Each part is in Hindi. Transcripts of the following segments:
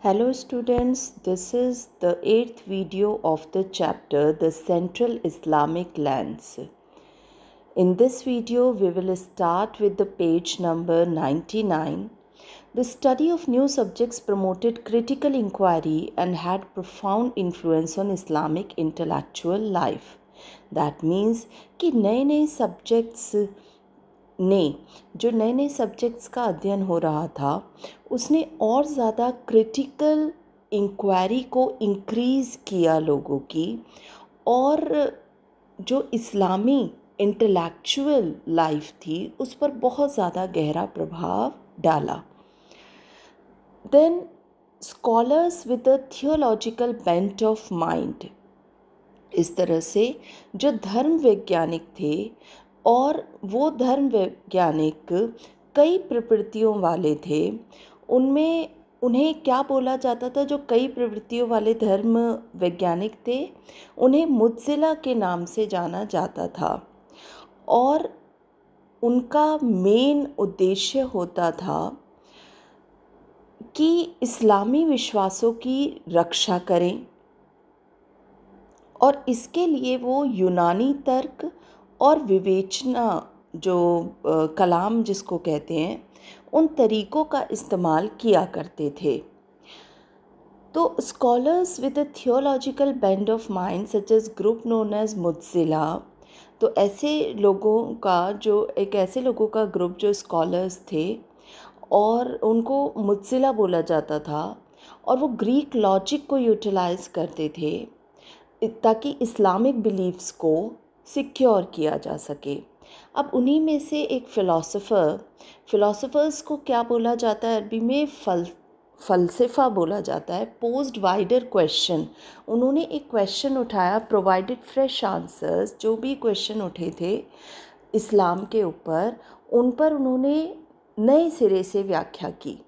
Hello students, this is the eighth video of the chapter The Central Islamic Lands. In this video, we will start with the page number 99. The study of new subjects promoted critical inquiry and had profound influence on Islamic intellectual life. That means कि नए नए subjects ने जो नए नए सब्जेक्ट्स का अध्ययन हो रहा था उसने और ज़्यादा क्रिटिकल इंक्वायरी को इंक्रीज़ किया लोगों की और जो इस्लामी इंटेलेक्चुअल लाइफ थी उस पर बहुत ज़्यादा गहरा प्रभाव डाला then scholars with a theological bent of mind इस तरह से जो धर्म वैज्ञानिक थे और वो धर्म वैज्ञानिक कई प्रवृत्तियों वाले थे उनमें उन्हें क्या बोला जाता था जो कई प्रवृत्तियों वाले धर्म वैज्ञानिक थे उन्हें मुज़िला के नाम से जाना जाता था और उनका मेन उद्देश्य होता था कि इस्लामी विश्वासों की रक्षा करें और इसके लिए वो यूनानी तर्क और विवेचना जो कलाम जिसको कहते हैं उन तरीक़ों का इस्तेमाल किया करते थे तो scholars with a theological band of mind such as group known as Mutazila तो ऐसे लोगों का जो एक ऐसे लोगों का ग्रुप जो स्कॉलर्स थे और उनको मुजिला बोला जाता था और वो ग्रीक लॉजिक को यूटिलाइज़ करते थे ताकि इस्लामिक बिलीफ्स को सिक्योर किया जा सके अब उन्हीं में से एक फ़िलासफ़र फ़िलासफ़र्स को क्या बोला जाता है अरबी में फल फ़लसफ़ा बोला जाता है पोस्ट वाइडर क्वेश्चन उन्होंने एक क्वेश्चन उठाया प्रोवाइडेड फ्रेश आंसर्स जो भी क्वेश्चन उठे थे इस्लाम के ऊपर उन पर उन्होंने नए सिरे से व्याख्या की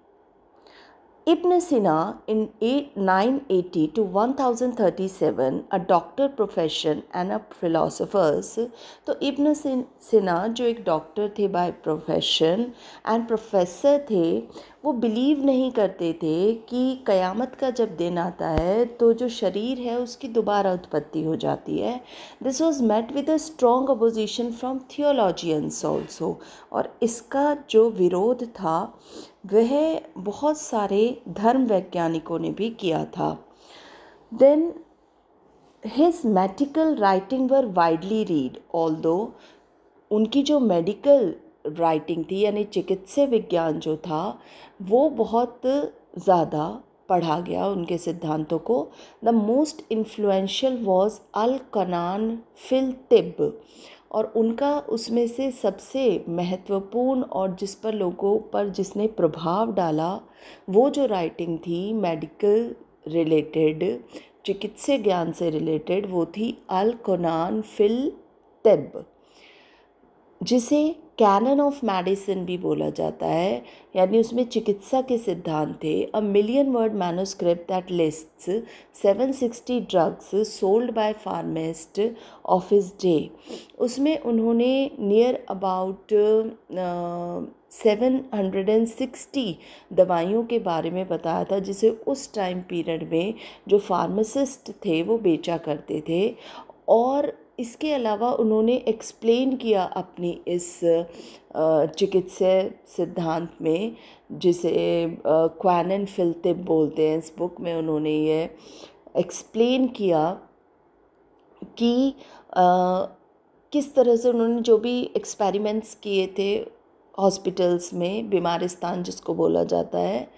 Ibn Sina in 8980 to 1037, a doctor profession and a philosopher. So Ibn Sina, जो एक doctor the by profession and professor the. वो बिलीव नहीं करते थे कि क़यामत का जब दिन आता है तो जो शरीर है उसकी दोबारा उत्पत्ति हो जाती है this was met with a strong opposition from theologians also और इसका जो विरोध था वह बहुत सारे धर्म वैज्ञानिकों ने भी किया था then his medical writing were widely read although उनकी जो मेडिकल राइटिंग थी यानी चिकित्सा विज्ञान जो था वो बहुत ज़्यादा पढ़ा गया उनके सिद्धांतों को the most influential was al Qanun fil tibb और उनका उसमें से सबसे महत्वपूर्ण और जिस पर लोगों पर जिसने प्रभाव डाला वो जो राइटिंग थी मेडिकल रिलेटेड चिकित्सा ज्ञान से रिलेटेड वो थी अल कनान फिल तिब जिसे कैनन ऑफ मेडिसिन भी बोला जाता है यानी उसमें चिकित्सा के सिद्धांत थे a million word manuscript that seven sixty drugs sold by pharmacist is day उसमें उन्होंने near about seven hundred and sixty दवाइयों के बारे में बताया था जिसे उस टाइम पीरियड में जो फार्मासिस्ट थे वो बेचा करते थे और इसके अलावा उन्होंने एक्सप्लेन किया अपनी इस चिकित्सा सिद्धांत में जिसे क्वानन फिल्तिब बोलते हैं इस बुक में उन्होंने ये एक्सप्लेन किया कि आ, किस तरह से उन्होंने जो भी एक्सपेरिमेंट्स किए थे हॉस्पिटल्स में बीमारिस्तान जिसको बोला जाता है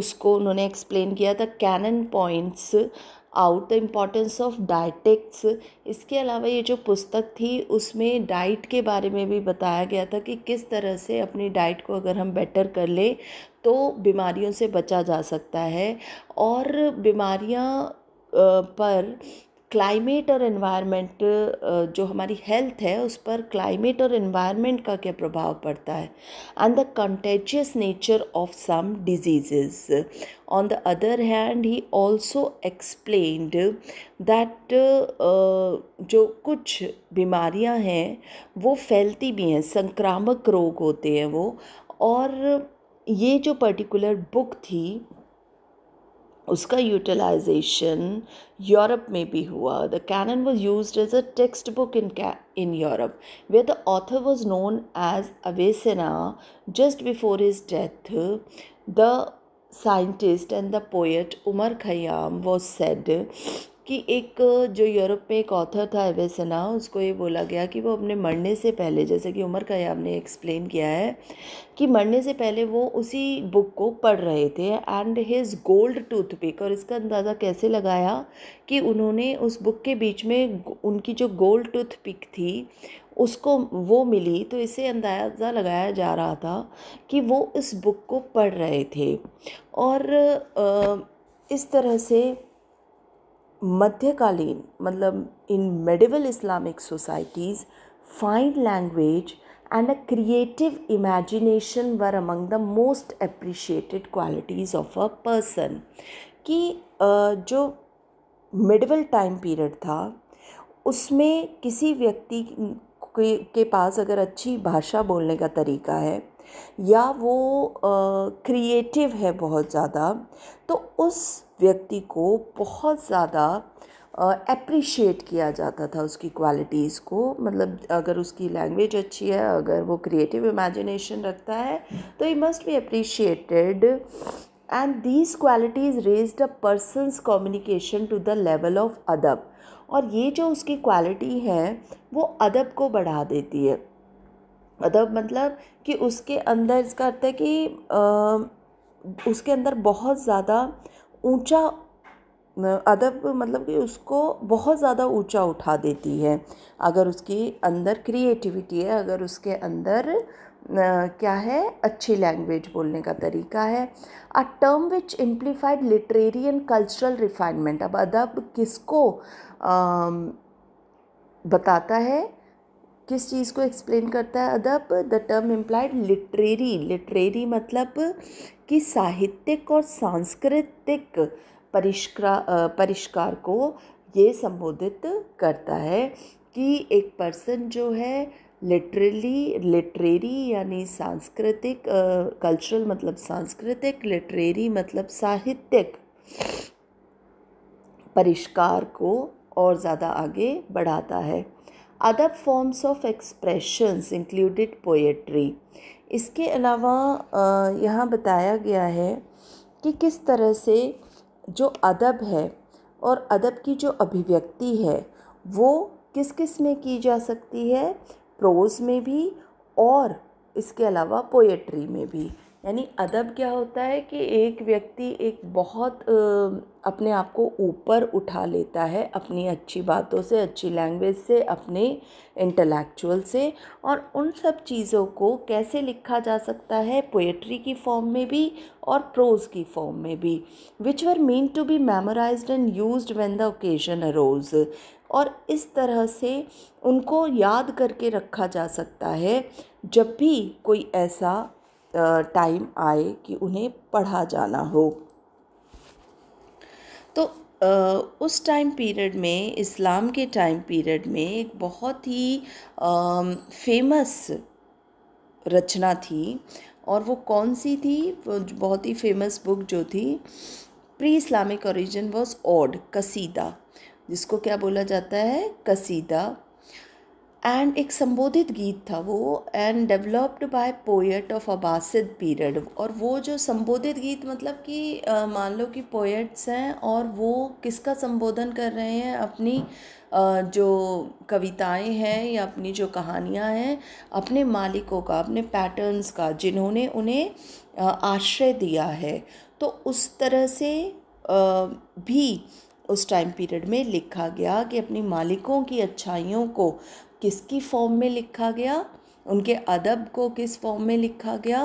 उसको उन्होंने एक्सप्लेन किया था Canon points out the importance of dietetics इसके अलावा ये जो पुस्तक थी उसमें डाइट के बारे में भी बताया गया था कि किस तरह से अपनी डाइट को अगर हम बेटर कर लें तो बीमारियों से बचा जा सकता है और बीमारियाँ पर क्लाइमेट और एनवायरनमेंट जो हमारी हेल्थ है उस पर क्लाइमेट और एनवायरनमेंट का क्या प्रभाव पड़ता है and the contagious nature of some diseases on the other hand he also explained that जो कुछ बीमारियां हैं वो फैलती भी हैं संक्रामक रोग होते हैं वो और ये जो पर्टिकुलर बुक थी उसका यूटिलाइजेशन यूरोप में भी हुआ the Canon was used as a textbook in in Europe where the author was known as Avicenna just before his death the scientist and the poet Omar Khayyam was said कि एक जो यूरोप में एक ऑथर था एवेसना उसको ये बोला गया कि वो अपने मरने से पहले जैसे कि उमर का आपने एक्सप्लेन किया है कि मरने से पहले वो उसी बुक को पढ़ रहे थे एंड हिज गोल्ड टूथपिक और इसका अंदाज़ा कैसे लगाया कि उन्होंने उस बुक के बीच में उनकी जो गोल्ड टूथपिक थी उसको वो मिली तो इसे अंदाज़ा लगाया जा रहा था कि वो इस बुक को पढ़ रहे थे और इस तरह से मध्यकालीन मतलब in medieval Islamic societies fine language and a creative imagination were among the most appreciated qualities of a person कि जो मिडिवल टाइम पीरियड था उसमें किसी व्यक्ति के पास अगर अच्छी भाषा बोलने का तरीका है या वो क्रिएटिव है बहुत ज़्यादा तो उस व्यक्ति को बहुत ज़्यादा अप्रिशिएट किया जाता था उसकी क्वालिटीज़ को मतलब अगर उसकी लैंग्वेज अच्छी है अगर वो क्रिएटिव इमेजिनेशन रखता है तो he must be appreciated and these qualities raised a person's communication to the level of adab और ये जो उसकी क्वालिटी है वो अदब को बढ़ा देती है अदब मतलब कि उसके अंदर इसका अर्थ है कि आ, उसके अंदर बहुत ज़्यादा ऊंचा अदब मतलब कि उसको बहुत ज़्यादा ऊंचा उठा देती है अगर उसकी अंदर क्रिएटिविटी है अगर उसके अंदर क्या है अच्छी लैंग्वेज बोलने का तरीका है a term which implied literary and cultural refinement अब अदब किसको आ, बताता है किस चीज़ को एक्सप्लेन करता है adab the term implied literary literary मतलब कि साहित्यिक और सांस्कृतिक परिष्कार परिष्कार को ये संबोधित करता है कि एक पर्सन जो है लिटरेली लिटरेरी यानी सांस्कृतिक कल्चरल मतलब सांस्कृतिक लिटरेरी मतलब साहित्यिक परिष्कार को और ज़्यादा आगे बढ़ाता है other forms of expressions included poetry इसके अलावा यहाँ बताया गया है कि किस तरह से जो अदब है और अदब की जो अभिव्यक्ति है वो किस किस में की जा सकती है प्रोज़ में भी और इसके अलावा पोएट्री में भी यानी अदब क्या होता है कि एक व्यक्ति एक बहुत अपने आप को ऊपर उठा लेता है अपनी अच्छी बातों से अच्छी लैंग्वेज से अपने इंटेलेक्चुअल से और उन सब चीज़ों को कैसे लिखा जा सकता है पोएट्री की फॉर्म में भी और प्रोज की फॉर्म में भी which were mean to be memorize and use when the occasion arose और इस तरह से उनको याद करके रखा जा सकता है जब भी कोई ऐसा टाइम आए कि उन्हें पढ़ा जाना हो तो उस टाइम पीरियड में इस्लाम के टाइम पीरियड में एक बहुत ही फेमस रचना थी और वो कौन सी थी बहुत ही फेमस बुक जो थी pre Islamic origin was ode qasida जिसको क्या बोला जाता है कसीदा एंड एक संबोधित गीत था वो and developed by poet of Abbasid period और वो जो संबोधित गीत मतलब कि मान लो कि पोएट्स हैं और वो किसका संबोधन कर रहे हैं अपनी आ, जो कविताएं हैं या अपनी जो कहानियां हैं अपने मालिकों का अपने पैटर्न्स का जिन्होंने उन्हें आश्रय दिया है तो उस तरह से आ, भी उस टाइम पीरियड में लिखा गया कि अपनी मालिकों की अच्छाइयों को किसकी फॉर्म में लिखा गया उनके अदब को किस फॉर्म में लिखा गया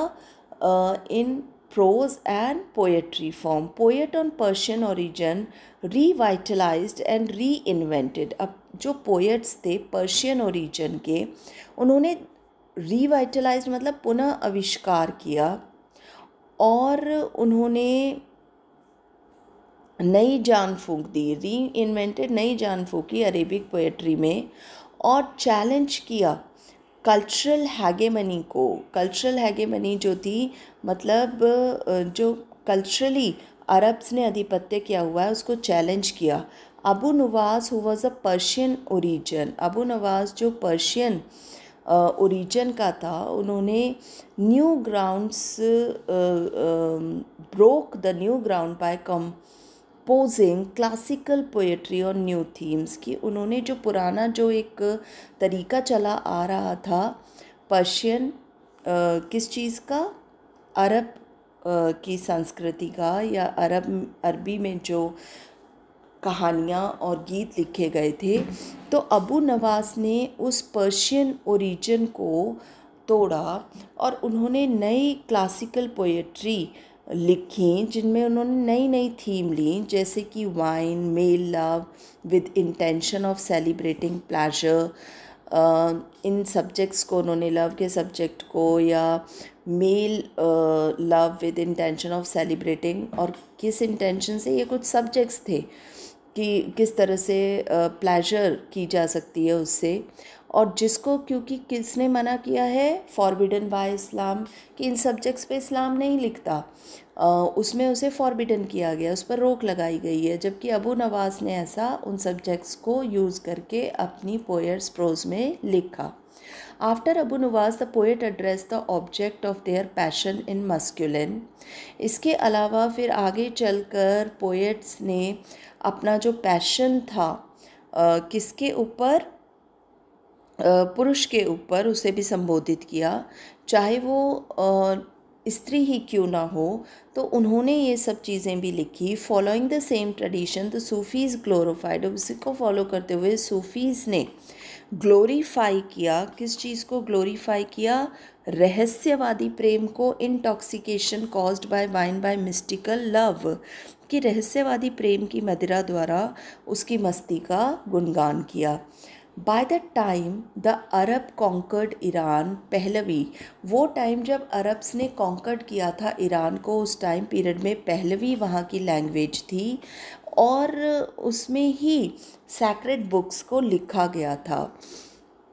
in prose and poetry form poet on Persian origin revitalize and reinvented अब जो पोएट्स थे पर्शियन ओरिजन के उन्होंने रीवाइटलाइज मतलब पुनः आविष्कार किया और उन्होंने नई जान फूक दी री इन्वेंटेड नई जान फूकी अरेबिक पोएट्री में और चैलेंज किया कल्चरल हैगेमनी को कल्चरल हैगेमनी जो थी मतलब जो कल्चरली अरब्स ने आधिपत्य किया हुआ है उसको चैलेंज किया Abu Nawas who was a Persian origin Abu Nawas जो पर्शियन ओरिजन का था उन्होंने new grounds broke the new ground by come composing classical poetry और न्यू थीम्स की उन्होंने जो पुराना जो एक तरीका चला आ रहा था पर्शियन किस चीज़ का अरब की संस्कृति का या अरब अरबी में जो कहानियाँ और गीत लिखे गए थे तो अबू नवास ने उस पर्शियन ओरिजिन को तोड़ा और उन्होंने नई क्लासिकल पोएट्री लिखी जिनमें उन्होंने नई नई थीम ली जैसे कि wine male love with intention of celebrating pleasure in subjects को उन्होंने लव के सब्जेक्ट को या male love with intention of celebrating और किस इंटेंशन से ये कुछ सब्जेक्ट्स थे कि किस तरह से प्लेजर की जा सकती है उससे और जिसको क्योंकि किसने मना किया है फॉरबिडन बाय इस्लाम कि इन सब्जेक्ट्स पे इस्लाम नहीं लिखता आ, उसमें उसे फॉरबिडन किया गया उस पर रोक लगाई गई है जबकि अबू नवाज़ ने ऐसा उन सब्जेक्ट्स को यूज़ करके अपनी पोयर्स प्रोज में लिखा after Abu Nawas the poet address the object of their passion in masculine इसके अलावा फिर आगे चलकर पोएट्स ने अपना जो पैशन था आ, किसके ऊपर पुरुष के ऊपर उसे भी संबोधित किया चाहे वो स्त्री ही क्यों ना हो तो उन्होंने ये सब चीज़ें भी लिखी following the same tradition the Sufis glorified को फॉलो करते हुए सूफ़ीज़ ने ग्लोरीफाई किया किस चीज़ को ग्लोरीफाई किया रहस्यवादी प्रेम को intoxication caused by wine by mystical love कि रहस्यवादी प्रेम की मदिरा द्वारा उसकी मस्ती का गुणगान किया by the time the Arab conquered Iran Pahlavi वो टाइम जब अरब्स ने कॉन्कर्ड किया था ईरान को उस टाइम पीरियड में पहलवी वहाँ की लैंग्वेज थी और उसमें ही सैक्रेट बुक्स को लिखा गया था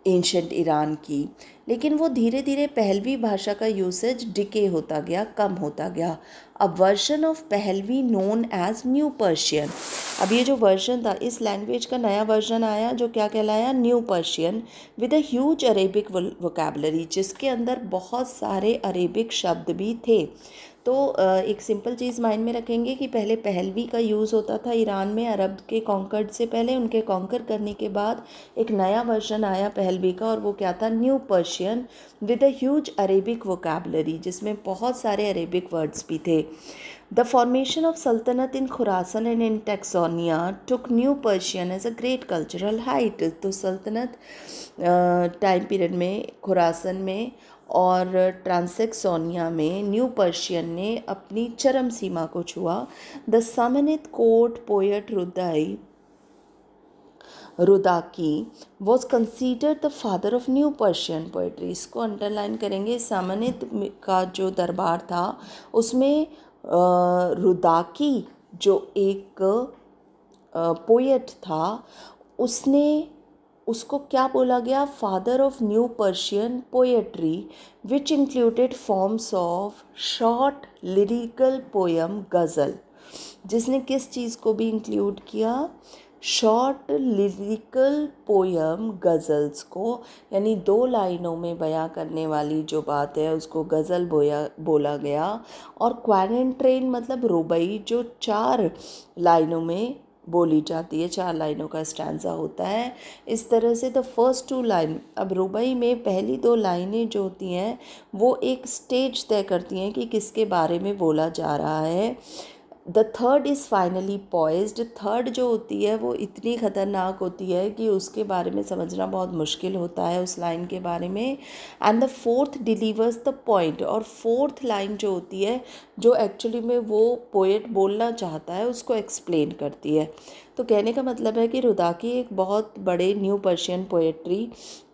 एंशंट ईरान की लेकिन वो धीरे धीरे पहलवी भाषा का यूसेज डिके होता गया कम होता गया अब version of Pahlavi known as new Persian अब ये जो वर्जन था इस लैंग्वेज का नया वर्जन आया जो क्या कहलाया new Persian with a huge Arabic vocabulary जिसके अंदर बहुत सारे अरेबिक शब्द भी थे तो एक सिंपल चीज़ माइंड में रखेंगे कि पहले पहलवी का यूज़ होता था ईरान में अरब के कॉन्कर्ड से पहले उनके कॉन्कर करने के बाद एक नया वर्जन आया पहलवी का और वो क्या था new Persian with a huge Arabic vocabulary जिसमें बहुत सारे अरेबिक वर्ड्स भी थे the formation of sultanate in Khurasan and in Transoxiana took new Persian as a great cultural height तो सल्तनत टाइम पीरियड में खुरासन में और ट्रांसेक्सोनिया में न्यू पर्शियन ने अपनी चरम सीमा को छुआ द सामनित कोर्ट पोएट रुदाई Rudaki was considered the father of new Persian poetry इसको अंडरलाइन करेंगे सामनित का जो दरबार था उसमें रुदाकी जो एक पोएट था उसने उसको क्या बोला गया father of new Persian poetry which included forms of short lyrical poem ghazal जिसने किस चीज़ को भी इंक्लूड किया शॉर्ट लिरिकल पोयम गज़ल्स को यानी दो लाइनों में बयां करने वाली जो बात है उसको गज़ल बोया बोला गया और क्वारंट्रेन मतलब रुबई जो चार लाइनों में बोली जाती है चार लाइनों का स्टैंडा होता है इस तरह से द फर्स्ट टू लाइन अब रुबई में पहली दो लाइनें जो होती हैं वो एक स्टेज तय करती हैं कि किसके बारे में बोला जा रहा है the third is finally poised third जो होती है वो इतनी ख़तरनाक होती है कि उसके बारे में समझना बहुत मुश्किल होता है उस लाइन के बारे में and the fourth delivers the point और फोर्थ लाइन जो होती है जो एक्चुअली में वो पोएट बोलना चाहता है उसको एक्सप्लेन करती है तो कहने का मतलब है कि रुदाकी एक बहुत बड़े न्यू पर्शियन पोएट्री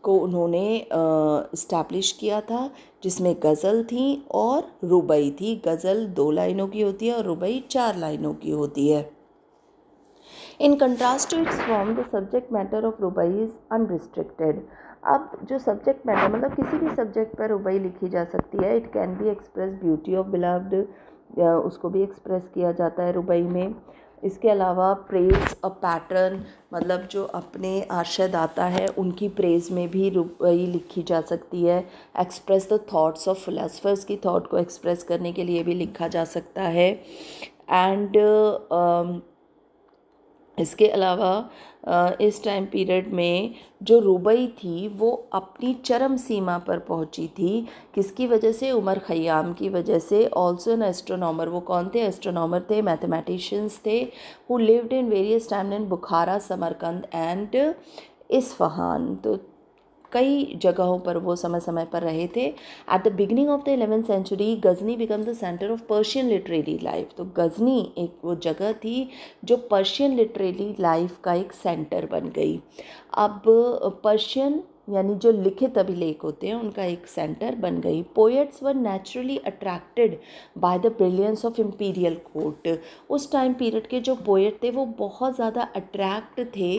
को उन्होंने इस्टेब्लिश किया था जिसमें गज़ल थी और रुबई थी गज़ल दो लाइनों की होती है और रुबई चार लाइनों की होती है in contrast to its form the subject matter of rubai is unrestricted अब जो सब्जेक्ट मैटर मतलब किसी भी सब्जेक्ट पर रुबई लिखी जा सकती है it can be express beauty of beloved उसको भी एक्सप्रेस किया जाता है रुबई में इसके अलावा प्रेज़ अ पैटर्न मतलब जो अपने अरशद आता है उनकी प्रेज़ में भी रुबाई लिखी जा सकती है express the thoughts of philosophers की थॉट को एक्सप्रेस करने के लिए भी लिखा जा सकता है एंड इसके अलावा इस टाइम पीरियड में जो रुबई थी वो अपनी चरम सीमा पर पहुंची थी किसकी वजह से उमर ख़याम की वजह से ऑल्सो एन एस्ट्रोनॉमर वो कौन थे एस्ट्रोनॉमर थे मैथमेटिशियंस थे who lived in various time in Bukhara Samarkand and Isfahan तो कई जगहों पर वो समय समय पर रहे थे at the beginning of the eleventh century Ghazni become the centre of Persian literary life तो गजनी एक वो जगह थी जो पर्शियन लिटरेरी लाइफ का एक सेंटर बन गई अब पर्शियन यानी जो लिखित अभिलेख होते हैं उनका एक सेंटर बन गई poets were naturally attracted by the brilliance of imperial court उस टाइम पीरियड के जो पोएट थे वो बहुत ज़्यादा अट्रैक्ट थे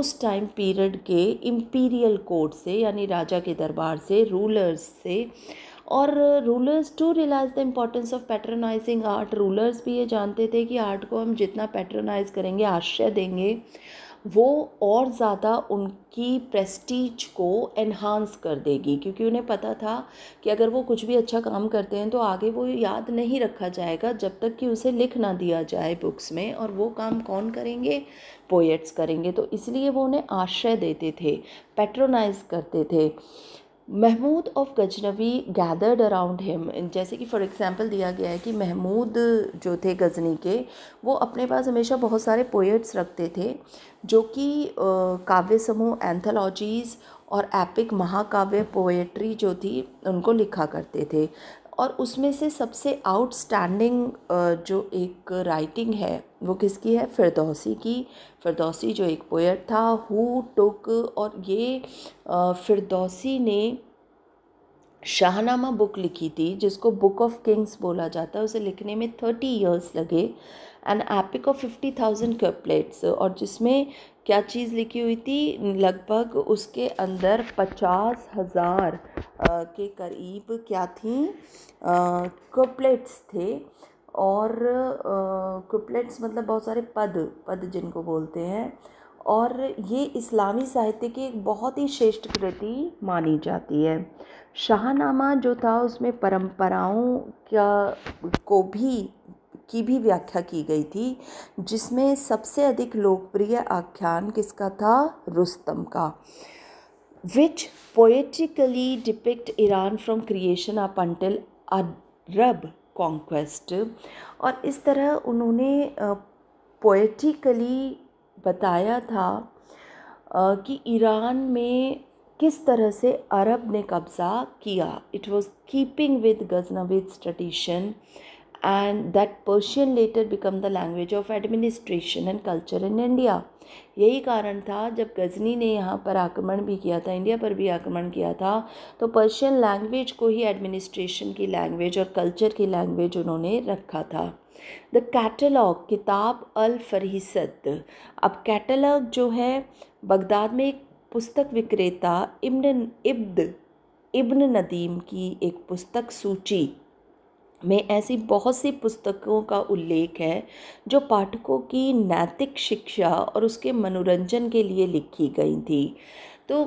उस टाइम पीरियड के इम्पीरियल कोर्ट से यानी राजा के दरबार से रूलर्स से और rulers to realise the importance of patronising art rulers भी ये जानते थे कि आर्ट को हम जितना पैटर्नाइज करेंगे आश्रय देंगे वो और ज़्यादा उनकी प्रेस्टीज को एनहांस कर देगी क्योंकि उन्हें पता था कि अगर वो कुछ भी अच्छा काम करते हैं तो आगे वो याद नहीं रखा जाएगा जब तक कि उसे लिख ना दिया जाए बुक्स में और वो काम कौन करेंगे पोएट्स करेंगे तो इसलिए वो उन्हें आश्रय देते थे पैट्रोनाइज करते थे Mahmud of Ghaznavi gathered around him जैसे कि फॉर एग्जांपल दिया गया है कि महमूद जो थे गज़नी के वो अपने पास हमेशा बहुत सारे पोएट्स रखते थे जो कि काव्य समूह एंथोलॉजीज़ और एपिक महाकाव्य पोएट्री जो थी उनको लिखा करते थे और उसमें से सबसे आउटस्टैंडिंग जो एक राइटिंग है वो किसकी है फिरदौसी की फिरदौसी जो एक पोएट था हु टुक और ये फिरदौसी ने शाहनामा बुक लिखी थी जिसको बुक ऑफ किंग्स बोला जाता है उसे लिखने में थर्टी इयर्स लगे and epic of fifty thousand couplets और जिसमें क्या चीज़ लिखी हुई थी लगभग उसके अंदर पचास हज़ार के करीब क्या थी कुपलेट्स थे और कुपलेट्स मतलब बहुत सारे पद पद जिनको बोलते हैं और ये इस्लामी साहित्य की एक बहुत ही श्रेष्ठ कृति मानी जाती है शाहनामा जो था उसमें परंपराओं का को भी की भी व्याख्या की गई थी जिसमें सबसे अधिक लोकप्रिय आख्यान किसका था रुस्तम का which poetically depict Iran from creation up until Arab conquest और इस तरह उन्होंने पोएटिकली बताया था कि ईरान में किस तरह से अरब ने कब्ज़ा किया it was keeping with Ghaznavid tradition and that Persian later become the language of administration and culture in India. यही कारण था जब गज़नी ने यहाँ पर आक्रमण भी किया था इंडिया पर भी आक्रमण किया था तो पर्शियन लैंग्वेज को ही एडमिनिस्ट्रेशन की लैंग्वेज और कल्चर की लैंग्वेज उन्होंने रखा था द कैटलॉग किताब अल फरहिसत अब कैटलॉग जो है बगदाद में एक पुस्तक विक्रेता इब्न इब्द इब्न नदीम की एक पुस्तक सूची में ऐसी बहुत सी पुस्तकों का उल्लेख है जो पाठकों की नैतिक शिक्षा और उसके मनोरंजन के लिए लिखी गई थी तो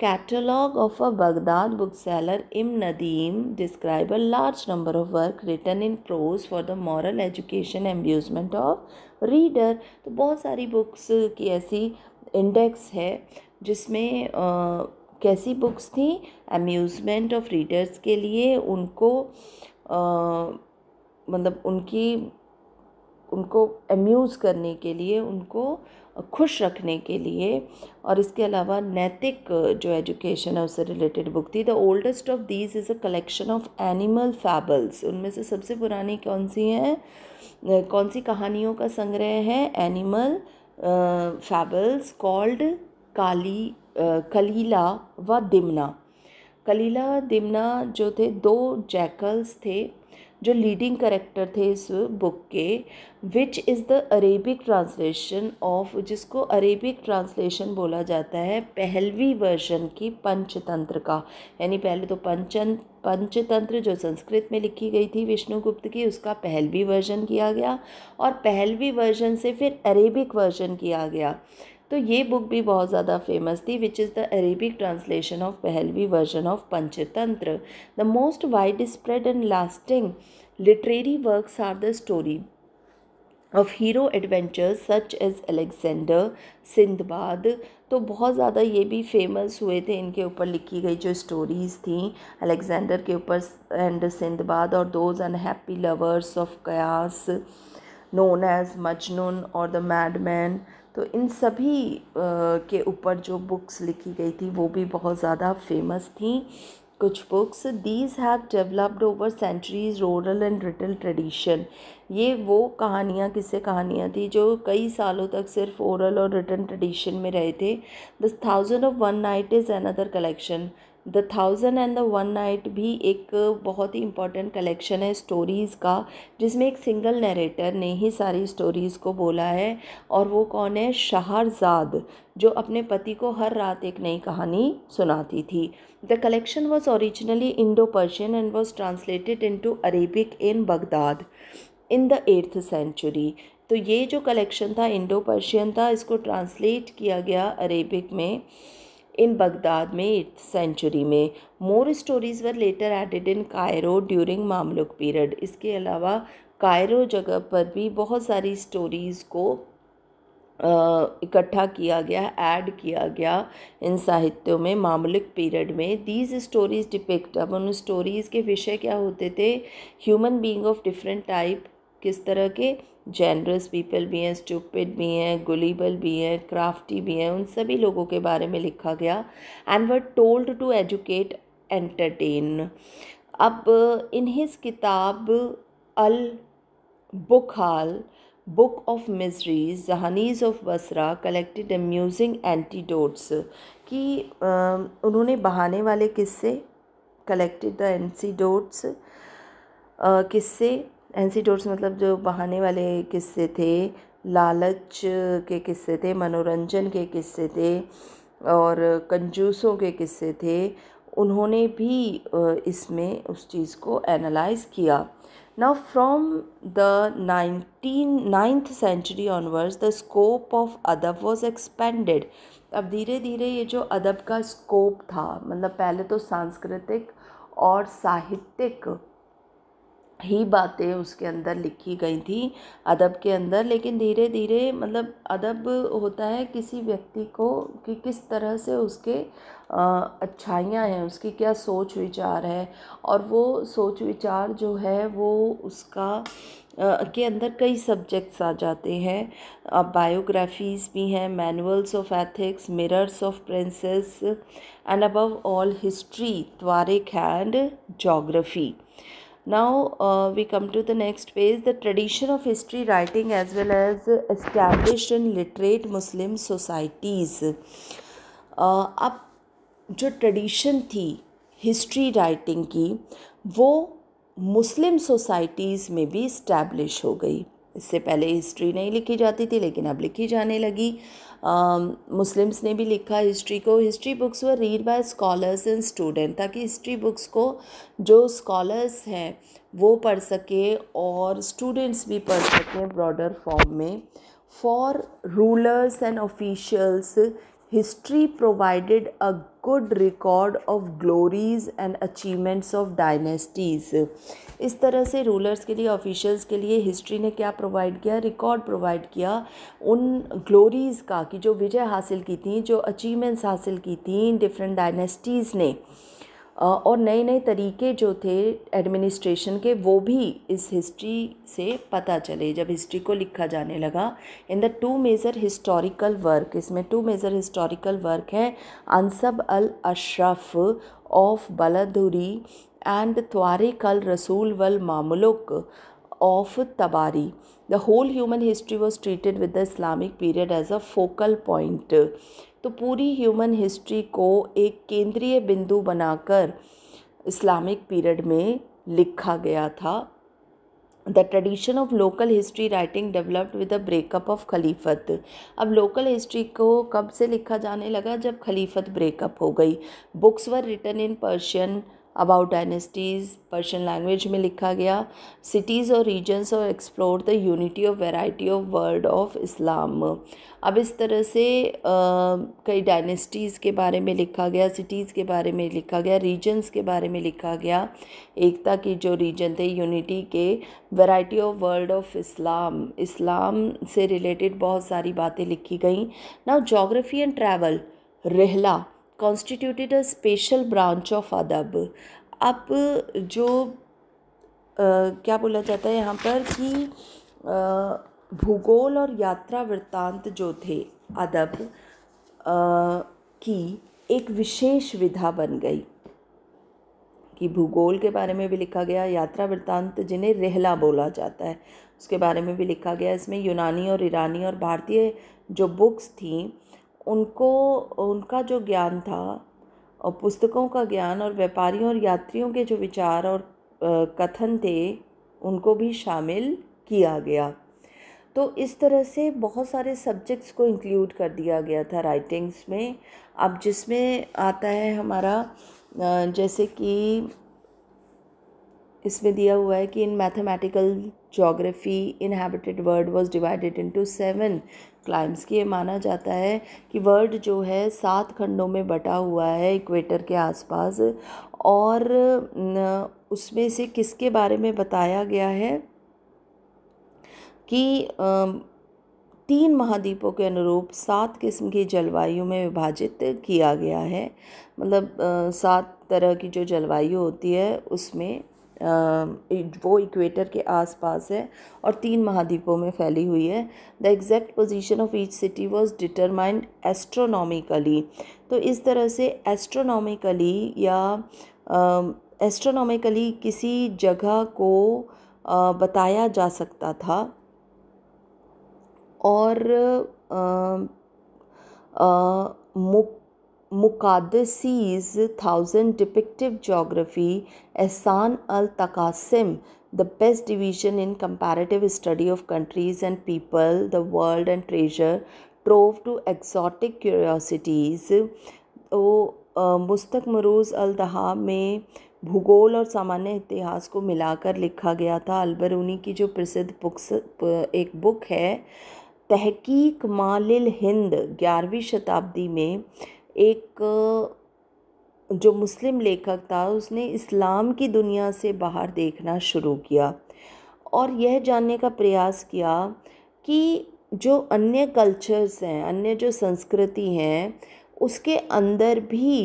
catalogue of a Baghdad book seller Ibn Nadim describe a large number of work written in prose for the moral education amusement of reader तो बहुत सारी बुक्स की ऐसी इंडेक्स है जिसमें uh, कैसी बुक्स थी एम्यूज़मेंट ऑफ रीडर्स के लिए उनको मतलब उनकी उनको एम्यूज़ करने के लिए उनको खुश रखने के लिए और इसके अलावा नैतिक जो एजुकेशन है उससे रिलेटेड बुक थी the oldest of these is a collection of animal fables उनमें से सबसे पुरानी कौन सी हैं कौन सी कहानियों का संग्रह है एनिमल फैबल्स कॉल्ड काली कलीला व दिमना कलीला दिमना जो थे दो जैकल्स थे जो लीडिंग करेक्टर थे इस बुक के which is the Arabic translation of जिसको अरेबिक ट्रांसलेशन बोला जाता है पहलवी वर्जन की पंचतंत्र का यानी पहले तो पंचन पंचतंत्र जो संस्कृत में लिखी गई थी विष्णुगुप्त की उसका पहलवी वर्जन किया गया और पहलवी वर्जन से फिर अरेबिक वर्जन किया गया तो ये बुक भी बहुत ज़्यादा फेमस थी which is the Arabic translation of Pahlavi version of Panchatantra the most wide spread and lasting literary works are the story of hero adventures such as Alexander, Sindbad तो बहुत ज़्यादा ये भी फेमस हुए थे इनके ऊपर लिखी गई जो स्टोरीज़ थी अलेक्ज़ेंडर के ऊपर एंड सिंधबाद और those unhappy lovers of Qays known as Majnun और द मैडमैन तो इन सभी के ऊपर जो बुक्स लिखी गई थी वो भी बहुत ज़्यादा फेमस थी कुछ books these have developed over centuries oral and written tradition ये वो कहानियाँ किससे कहानियाँ थी जो कई सालों तक सिर्फ ओरल और रिटर्न ट्रेडिशन में रहे थे the thousand of one night is another collection the thousand and the one night भी एक बहुत ही इम्पॉर्टेंट कलेक्शन है स्टोरीज़ का जिसमें एक सिंगल नरेटर ने ही सारी स्टोरीज़ को बोला है और वो कौन है शाहरजाद जो अपने पति को हर रात एक नई कहानी सुनाती थी the collection was originally Indo Persian and was translated into Arabic in Baghdad in the eighth century तो ये जो कलेक्शन था इंडो पर्शियन था इसको ट्रांसलेट किया गया अरेबिक में इन बगदाद में एट्थ सेंचुरी में more stories were later added in Cairo during Mamluk period इसके अलावा कायरो जगह पर भी बहुत सारी स्टोरीज़ को इकट्ठा किया गया ऐड किया गया इन साहित्यों में मामलिक पीरियड में दीज स्टोरीज़ डिपिक्ट अब उन स्टोरीज़ के विषय क्या होते थे human being of different type किस तरह के जेनरस पीपल भी हैं स्टूपिड भी हैं गुलीबल भी हैं क्राफ्टी भी हैं उन सभी लोगों के बारे में लिखा गया and were told to educate entertain अब इन हिज किताब अल हाल बुक ऑफ मिजरीज जहानीज़ of Basra collected amusing anecdotes कि उन्होंने बहाने वाले किस्से कलेक्टेड द एंटीडोट्स किस्से एनसी टोर्स मतलब जो बहाने वाले किस्से थे लालच के किस्से थे मनोरंजन के किस्से थे और कंजूसों के किस्से थे उन्होंने भी इसमें उस चीज़ को एनालाइज़ किया now from the nineteen ninth century onwards the scope of adab was expanded अब धीरे धीरे ये जो अदब का स्कोप था मतलब पहले तो सांस्कृतिक और साहित्यिक ही बातें उसके अंदर लिखी गई थी अदब के अंदर लेकिन धीरे धीरे मतलब अदब होता है किसी व्यक्ति को कि किस तरह से उसके अच्छाइयाँ हैं उसकी क्या सोच विचार है और वो सोच विचार जो है वो उसका के अंदर कई सब्जेक्ट्स आ जाते हैं अब बायोग्राफीज़ भी हैं manuals of ethics mirrors of princes and above all history tawarikh and geography now uh, we come to the next phase the tradition of history writing as well as established in literate muslim societies uh, अब जो tradition थी history writing की वो मुस्लिम सोसाइटीज़ में भी इस्टेब्लिश हो गई इससे पहले हिस्ट्री नहीं लिखी जाती थी लेकिन अब लिखी जाने लगी मुस्लिम्स ने भी लिखा हिस्ट्री को history books were read by scholars and student ताकि हिस्ट्री बुक्स को जो स्कॉलर्स हैं वो पढ़ सके और स्टूडेंट्स भी पढ़ सकें ब्रॉडर फॉर्म में for rulers and officials history provided a good record of glories and achievements of dynasties इस तरह से रूलर्स के लिए ऑफिशल्स के लिए हिस्ट्री ने क्या प्रोवाइड किया रिकॉर्ड प्रोवाइड किया उन ग्लोरीज़ का कि जो विजय हासिल की थी जो अचीवमेंट्स हासिल की थी डिफरेंट डायनेस्टीज़ ने और नए नए तरीके जो थे एडमिनिस्ट्रेशन के वो भी इस हिस्ट्री से पता चले जब हिस्ट्री को लिखा जाने लगा in the two major historical work इसमें टू मेज़र हिस्टोरिकल वर्क हैं Ansab al Ashraf of Baladhuri and Tawarikh al Rusul wal Mamluk of Tabari. The whole human history was treated with the Islamic period as a focal point. तो पूरी ह्यूमन हिस्ट्री को एक केंद्रीय बिंदु बनाकर इस्लामिक पीरियड में लिखा गया था the tradition of local history writing developed with the breakup of caliphate अब लोकल हिस्ट्री को कब से लिखा जाने लगा जब खलीफत ब्रेकअप हो गई books were written in Persian about dynasties Persian language में लिखा गया सिटीज़ और रीजन्स और explore the unity of variety of world of Islam अब इस तरह से आ, कई डायनेस्टीज़ के बारे में लिखा गया सिटीज़ के बारे में लिखा गया रीजन्स के बारे में लिखा गया एकता की जो रीजन थे यूनिटी के variety of world of Islam Islam से रिलेटेड बहुत सारी बातें लिखी गई ना geography and travel rihla constituted a special branch of adab अब जो आ, क्या बोला जाता है यहाँ पर कि भूगोल और यात्रा वृत्तांत जो थे अदब की एक विशेष विधा बन गई कि भूगोल के बारे में भी लिखा गया यात्रा वृत्तांत जिन्हें रेहला बोला जाता है उसके बारे में भी लिखा गया इसमें यूनानी और ईरानी और भारतीय जो बुक्स थी उनको उनका जो ज्ञान था और पुस्तकों का ज्ञान और व्यापारियों और यात्रियों के जो विचार और कथन थे उनको भी शामिल किया गया तो इस तरह से बहुत सारे सब्जेक्ट्स को इंक्लूड कर दिया गया था राइटिंग्स में अब जिसमें आता है हमारा जैसे कि इसमें दिया हुआ है कि in mathematical geography inhabited world was divided into seven की ये माना जाता है कि वर्ल्ड जो है सात खंडों में बटा हुआ है इक्वेटर के आसपास और उसमें से किसके बारे में बताया गया है कि तीन महाद्वीपों के अनुरूप सात किस्म की जलवायु में विभाजित किया गया है मतलब सात तरह की जो जलवायु होती है उसमें वो इक्वेटर के आसपास है और तीन महाद्वीपों में फैली हुई है the exact position of each city was determined astronomically तो इस तरह से एस्ट्रोनॉमिकली या एस्ट्रोनॉमिकली किसी जगह को आ, बताया जा सकता था और आ, आ, मुक मुकदसीज़ thousand descriptive geography Ahsan al Taqasim the best division in comparative study of countries and people the world and treasure trove to exotic curiosities तो मुस्तक मरूज अल दहा में भूगोल और सामान्य इतिहास को मिलाकर लिखा गया था अलबरूनी की जो प्रसिद्ध बुक्स एक बुक है तहकीक मालिल हिंद ग्यारहवीं शताब्दी में एक जो मुस्लिम लेखक था उसने इस्लाम की दुनिया से बाहर देखना शुरू किया और यह जानने का प्रयास किया कि जो अन्य कल्चर्स हैं अन्य जो संस्कृति हैं उसके अंदर भी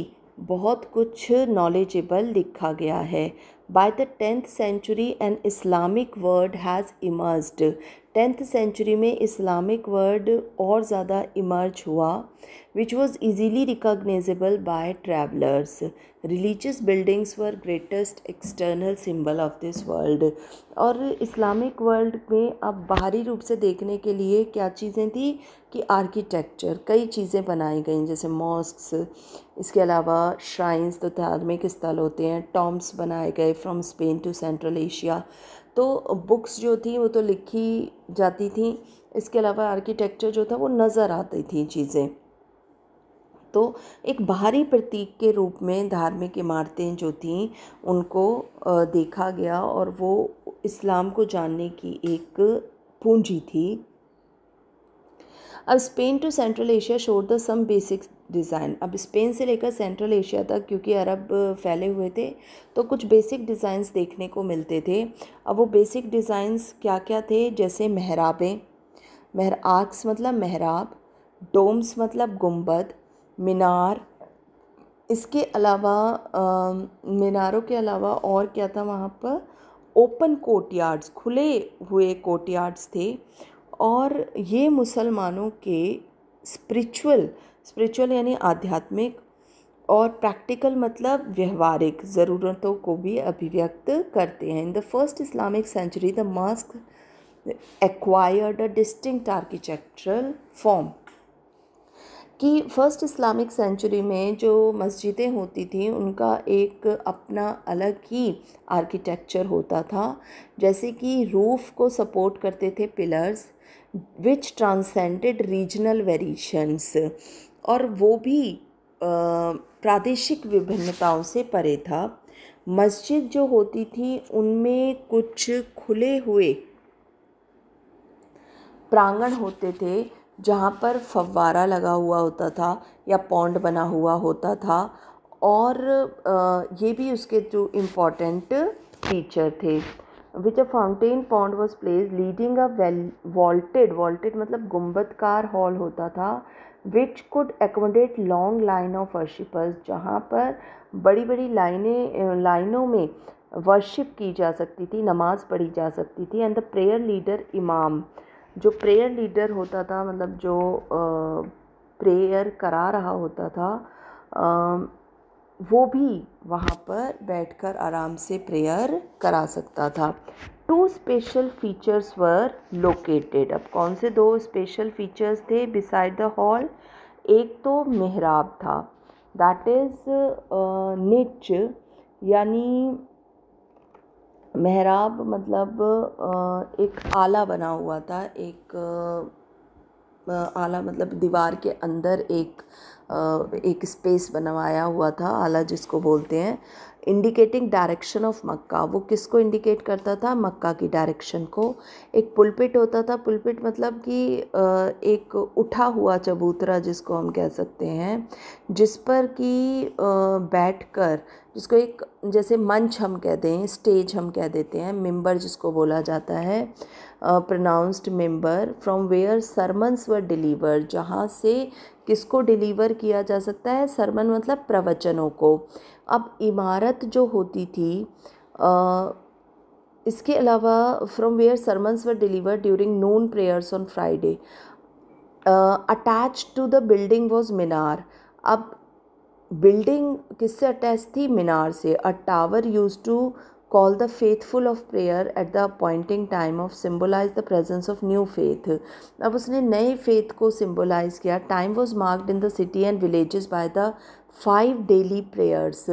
बहुत कुछ नॉलेजेबल लिखा गया है by the tenth century an Islamic world has emerged tenth century में इस्लामिक वर्ड और ज़्यादा इमर्ज हुआ which was easily recognizable by travelers. Religious buildings were greatest external symbol of this world. और इस्लामिक वर्ल्ड में अब बाहरी रूप से देखने के लिए क्या चीज़ें थी कि आर्किटेक्चर कई चीज़ें बनाई गई जैसे मॉस्क्स इसके अलावा श्राइन्स तो धार्मिक स्थल होते हैं टॉम्स बनाए गए from Spain to central Asia तो बुक्स जो थी वो तो लिखी जाती थी इसके अलावा आर्किटेक्चर जो था वो नज़र आती थी चीज़ें तो एक बाहरी प्रतीक के रूप में धार्मिक इमारतें जो थीं उनको देखा गया और वो इस्लाम को जानने की एक पूंजी थी अब Spain to central Asia show the same basic design अब स्पेन से लेकर सेंट्रल एशिया तक क्योंकि अरब फैले हुए थे तो कुछ बेसिक डिज़ाइंस देखने को मिलते थे अब वो बेसिक डिज़ाइंस क्या क्या थे जैसे मेहराबें महर मतलब महराब डोम्स मतलब गुम्बद मीनार इसके अलावा मीनारों के अलावा और क्या था वहाँ पर ओपन कोर्ट खुले हुए कोर्ट थे और ये मुसलमानों के स्पिरिचुअल स्पिरिचुअल यानी आध्यात्मिक और प्रैक्टिकल मतलब व्यवहारिक ज़रूरतों को भी अभिव्यक्त करते हैं in the first Islamic century the mosque acquired a distinct architectural form कि फ़र्स्ट इस्लामिक सेंचुरी में जो मस्जिदें होती थी उनका एक अपना अलग ही आर्किटेक्चर होता था जैसे कि रूफ़ को सपोर्ट करते थे pillars which transcended regional variations और वो भी प्रादेशिक विभिन्नताओं से परे था मस्जिद जो होती थी उनमें कुछ खुले हुए प्रांगण होते थे जहाँ पर फव्वारा लगा हुआ होता था या पौंड बना हुआ होता था और ये भी उसके जो इम्पॉर्टेंट फीचर थे which a fountain pond was place leading a well vaulted vaulted मतलब गुम्बदकार हॉल होता था which could accommodate long line of worshippers जहाँ पर बड़ी बड़ी लाइने लाइनों में वर्शिप की जा सकती थी नमाज़ पढ़ी जा सकती थी एंड द प्रेयर लीडर इमाम जो प्रेयर लीडर होता था मतलब जो प्रेयर करा रहा होता था वो भी वहाँ पर बैठकर आराम से प्रेयर करा सकता था two special features were located अब कौन से दो स्पेशल फीचर्स थे बिसाइड द हॉल एक तो मेहराब था दैट इज़ निच यानी मेहराब मतलब एक आला बना हुआ था एक आला मतलब दीवार के अंदर एक एक स्पेस बनवाया हुआ था आला जिसको बोलते हैं इंडिकेटिंग डायरेक्शन ऑफ मक्का वो किसको इंडिकेट करता था मक्का की डायरेक्शन को एक पुलपिट होता था पुलपिट मतलब कि एक उठा हुआ चबूतरा जिसको हम कह सकते हैं जिस पर कि बैठकर जिसको एक जैसे मंच हम कह दें स्टेज हम कह देते हैं मेंबर जिसको बोला जाता है pronounced minbar from where sermons were deliver जहाँ से किसको डिलीवर किया जा सकता है सरमन मतलब प्रवचनों को अब इमारत जो होती थी आ, इसके अलावा from where sermons were deliver during noon prayers on Friday attach to the building was minar अब बिल्डिंग किससे अटैच थी मीनार से a tower use to call the faithful of prayer at the appointing time of symbolise the presence of new faith अब उसने नए फेथ को सिम्बोलाइज किया time was marked in the city and villages by the five daily prayers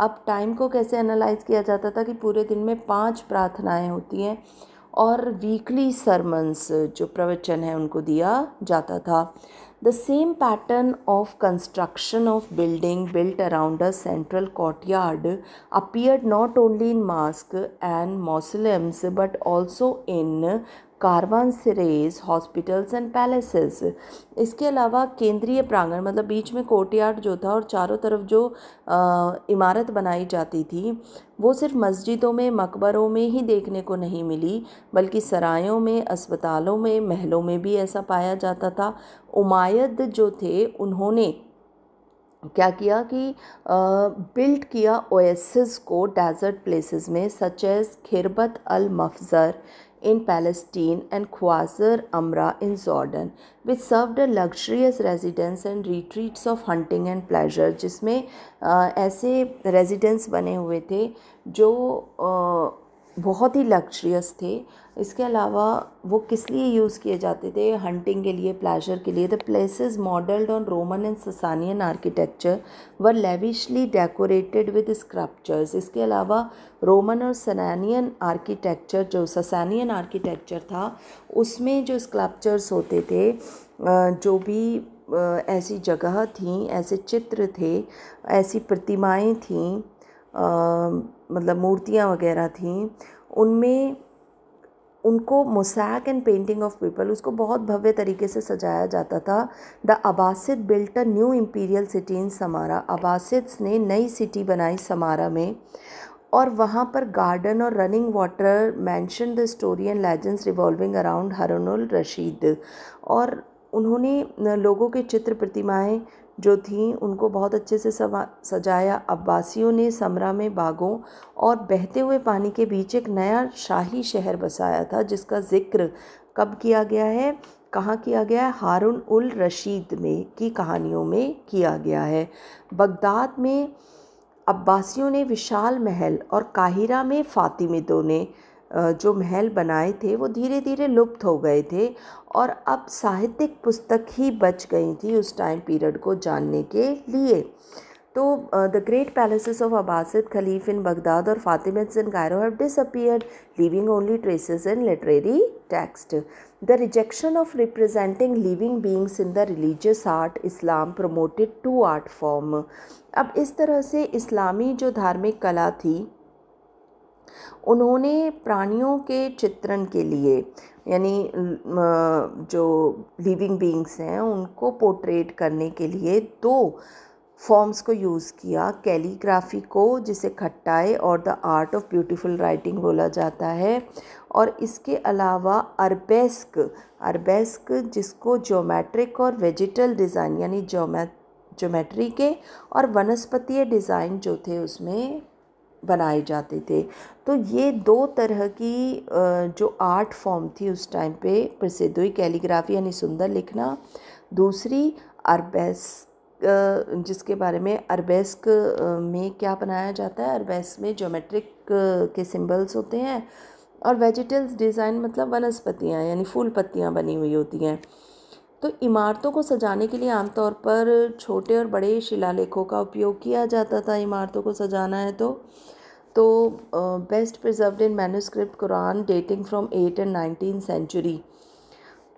अब टाइम को कैसे एनालाइज किया जाता था कि पूरे दिन में पांच प्रार्थनाएं होती हैं और वीकली सरमन्स जो प्रवचन है उनको दिया जाता था the same pattern of construction of building built around a central yard appear not only in mosque and mausoleums but also in caravanserais hospitals and palaces इसके अलावा केंद्रीय प्रांगण मतलब बीच में कोर्टयार्ड जो था और चारों तरफ जो आ, इमारत बनाई जाती थी वो सिर्फ मस्जिदों में मकबरों में ही देखने को नहीं मिली बल्कि सरायों में अस्पतालों में महलों में भी ऐसा पाया जाता था उमायद जो थे उन्होंने क्या किया कि बिल्ट किया ओएसिस को डेजर्ट प्लेसेस में such as Khirbat al Mafjar in Palestine and Khwazar Amra in Jordan, which served a luxurious residence and retreats of hunting and pleasure, जिसमें ऐसे residence बने हुए थे जो बहुत ही luxurious थे इसके अलावा वो किस लिए यूज़ किए जाते थे हंटिंग के लिए प्लेजर के लिए the place modelled on Roman and Sasanian architecture was lavishly decorated with sculptures इसके अलावा रोमन और सनानियन आर्किटेक्चर जो ससानियन आर्किटेक्चर था उसमें जो स्क्रप्चर्स होते थे जो भी ऐसी जगह थी ऐसे चित्र थे ऐसी प्रतिमाएं थीं मतलब मूर्तियां वगैरह थीं उनमें उनको mosaic and painting of people उसको बहुत भव्य तरीके से सजाया जाता था the Abbasid built a new imperial city in Samarra Abbasids ने नई सिटी बनाई समारा में और वहाँ पर गार्डन और running water mansion the story and legends revolving around Harun al Rashid और उन्होंने लोगों के चित्र प्रतिमाएं जो थीं उनको बहुत अच्छे से सजाया अब्बासियों ने समरा में बागों और बहते हुए पानी के बीच एक नया शाही शहर बसाया था जिसका ज़िक्र कब किया गया है कहाँ किया गया है हारून उल रशीद में की कहानियों में किया गया है बगदाद में अब्बासियों ने विशाल महल और काहिरा में फ़ातिमिदों ने जो महल बनाए थे वो धीरे धीरे लुप्त हो गए थे और अब साहित्यिक पुस्तक ही बच गई थी उस टाइम पीरियड को जानने के लिए तो the great palaces of Abbasid caliph in Baghdad और Fatimids in Cairo have disappeared living only traces in literary text the rejection of representing living beings in the religious art Islam promoted two art form अब इस तरह से इस्लामी जो धार्मिक कला थी उन्होंने प्राणियों के चित्रण के लिए यानी जो लिविंग बींग्स हैं उनको पोर्ट्रेट करने के लिए दो फॉर्म्स को यूज़ किया कैलीग्राफी को जिसे खट्टाई और the art of beautiful writing बोला जाता है और इसके अलावा अरबेस्क अरबेस्क जिसको ज्योमेट्रिक और वेजिटल डिज़ाइन यानी ज्योमेट्री के और वनस्पतीय डिज़ाइन जो थे उसमें बनाए जाते थे तो ये दो तरह की जो आर्ट फॉर्म थी उस टाइम पे प्रसिद्ध हुई कैलीग्राफी यानी सुंदर लिखना दूसरी अरबेस जिसके बारे में अरबेस्क में क्या बनाया जाता है अरबेस्क में जोमेट्रिक के सिंबल्स होते हैं और वेजिटल्स डिज़ाइन मतलब वनस्पतियाँ यानी फूल पत्तियाँ बनी हुई होती हैं तो इमारतों को सजाने के लिए आमतौर पर छोटे और बड़े शिलालेखों का उपयोग किया जाता था इमारतों को सजाना है तो तो best preserve in manuscript Quran dating from eight and nineteen century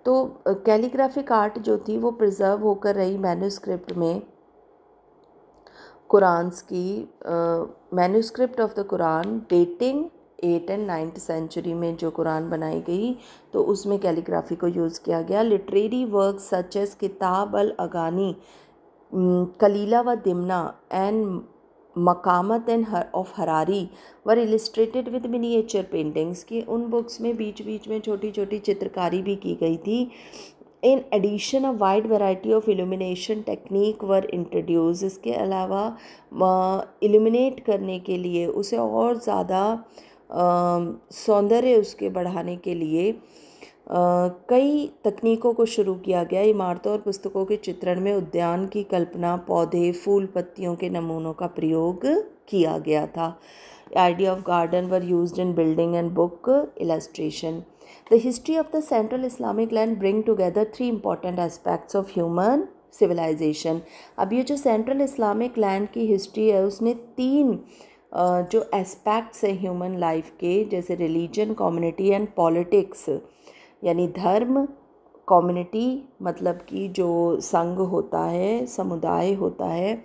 तो कैलीग्राफिक आर्ट जो थी वो प्रिजर्व होकर रही मैनुस्क्रिप्ट में कुरान्स की manuscript of the Quran dating eight and ninth century में जो कुरान बनाई गई तो उसमें कैलीग्राफी को यूज़ किया गया लिटरेरी वर्क सच किताब अल Aghani Kalila wa Dimna and Maqamat and हर of Hariri were illustrated with miniature paintings की उन बुक्स में बीच बीच में छोटी छोटी चित्रकारी भी की गई थी in addition a wide variety of illumination technique were introduce इसके अलावा इल्यूमिनेट करने के लिए उसे और ज़्यादा सौंदर्य उसके बढ़ाने के लिए कई तकनीकों को शुरू किया गया इमारतों और पुस्तकों के चित्रण में उद्यान की कल्पना पौधे फूल पत्तियों के नमूनों का प्रयोग किया गया था idea of garden were use in building and book illustration the history of the central Islamic land bring together three important aspects of human civilization अब ये जो सेंट्रल इस्लामिक लैंड की हिस्ट्री है उसने तीन जो एस्पेक्ट्स हैं ह्यूमन लाइफ के जैसे रिलीजन कम्युनिटी एंड पॉलिटिक्स यानी धर्म कम्युनिटी मतलब कि जो संघ होता है समुदाय होता है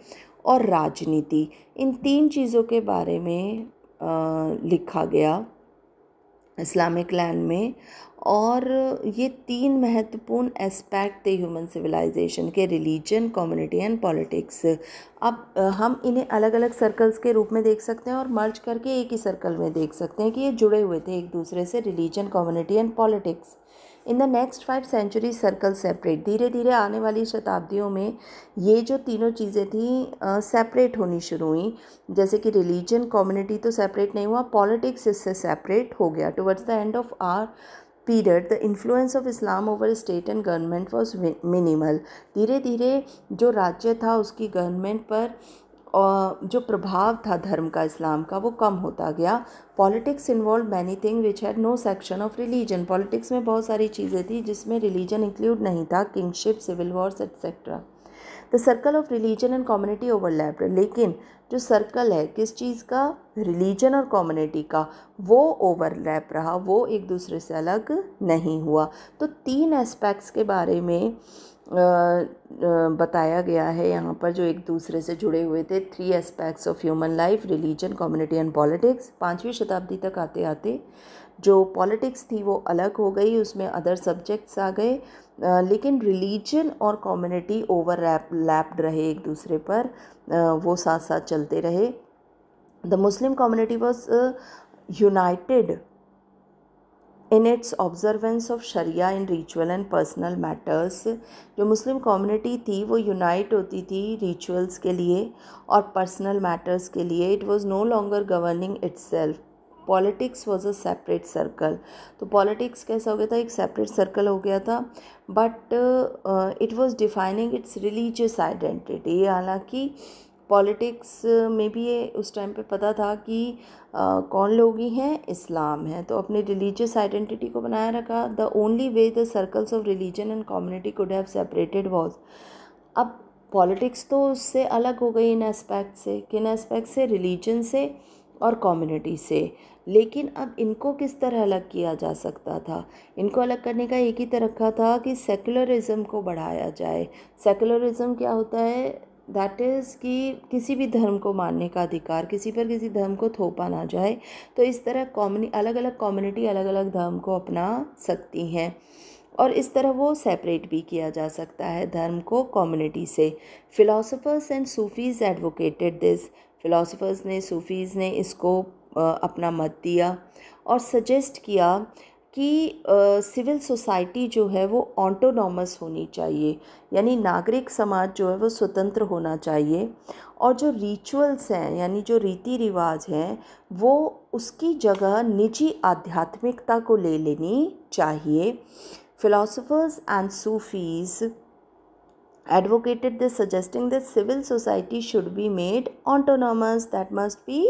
और राजनीति इन तीन चीज़ों के बारे में आ, लिखा गया इस्लामिक लैंड में और ये तीन महत्वपूर्ण एस्पेक्ट थे ह्यूमन सिविलाइजेशन के रिलीजन कम्युनिटी एंड पॉलिटिक्स अब हम इन्हें अलग अलग सर्कल्स के रूप में देख सकते हैं और मर्ज करके एक ही सर्कल में देख सकते हैं कि ये जुड़े हुए थे एक दूसरे से religion community and politics in the next five century circle separate धीरे धीरे आने वाली शताब्दियों में ये जो तीनों चीज़ें थी सेपरेट होनी शुरू हुई जैसे कि रिलीजन कम्युनिटी तो सेपरेट नहीं हुआ पॉलिटिक्स इससे सेपरेट हो गया towards the end of our period the influence of Islam over state and government was minimal धीरे धीरे जो राज्य था उसकी गवर्नमेंट पर जो प्रभाव था धर्म का इस्लाम का वो कम होता गया politics involve many thing which had no section of religion politics में बहुत सारी चीज़ें थी जिसमें रिलीजन इंक्लूड नहीं था kingship civil wars etcetera the circle of religion and community overlapped लेकिन जो सर्कल है किस चीज़ का रिलीजन और कम्युनिटी का वो ओवरलैप रहा वो एक दूसरे से अलग नहीं हुआ तो तीन एस्पेक्ट्स के बारे में बताया गया है यहाँ पर जो एक दूसरे से जुड़े हुए थे three aspects of human life religion community and politics पाँचवीं शताब्दी तक आते आते जो पॉलिटिक्स थी वो अलग हो गई उसमें अदर सब्जेक्ट्स आ गए लेकिन रिलीजन और कम्युनिटी ओवर लैप्ड रहे एक दूसरे पर वो साथ साथ चलते रहे the Muslim community was united in its observance of sharia in ritual and personal matters जो मुस्लिम कम्युनिटी थी वो यूनाइट होती थी रिचुअल्स के लिए और पर्सनल मैटर्स के लिए it was no longer governing its politics was a separate circle तो पॉलिटिक्स कैसा हो गया था एक सेपरेट सर्कल हो गया था but it was defining its religious identity हालांकि पॉलिटिक्स में भी ये उस टाइम पे पता था कि आ, कौन लोग ही हैं इस्लाम है तो अपने रिलीजियस आइडेंटिटी को बनाए रखा the only way the circles of religion and community could have separated was अब पॉलिटिक्स तो उससे अलग हो गई इन एस्पेक्ट से किन एस्पेक्ट से रिलीजन से और कम्युनिटी से लेकिन अब इनको किस तरह अलग किया जा सकता था इनको अलग करने का एक ही तरीका था कि सेकुलरिज्म को बढ़ाया जाए सेकुलरिज्म क्या होता है दैट इज़ कि किसी भी धर्म को मानने का अधिकार किसी पर किसी धर्म को थोपा ना जाए तो इस तरह कॉम्युनि अलग अलग कम्युनिटी अलग अलग धर्म को अपना सकती हैं और इस तरह वो सेपरेट भी किया जा सकता है धर्म को कम्युनिटी से philosophers and Sufis advocated this philosophers ने सूफ़ीज़ ने इसको अपना मत दिया और सजेस्ट किया कि सिविल सोसाइटी जो है वो ऑटोनॉमस होनी चाहिए यानी नागरिक समाज जो है वो स्वतंत्र होना चाहिए और जो रिचुअल्स हैं यानी जो रीति रिवाज हैं वो उसकी जगह निजी आध्यात्मिकता को ले लेनी चाहिए philosophers and Sufis advocated the suggesting the civil society should be made autonomous that must be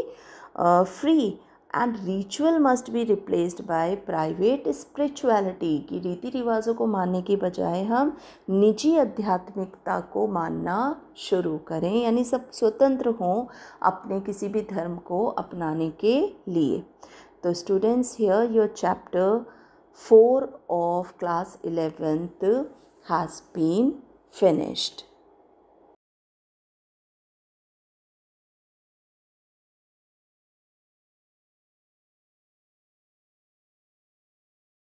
free and ritual must be replaced by private spirituality कि रीति रिवाजों को मानने के बजाय हम निजी आध्यात्मिकता को मानना शुरू करें यानी सब स्वतंत्र हों अपने किसी भी धर्म को अपनाने के लिए तो students here your chapter four of class eleventh has been finished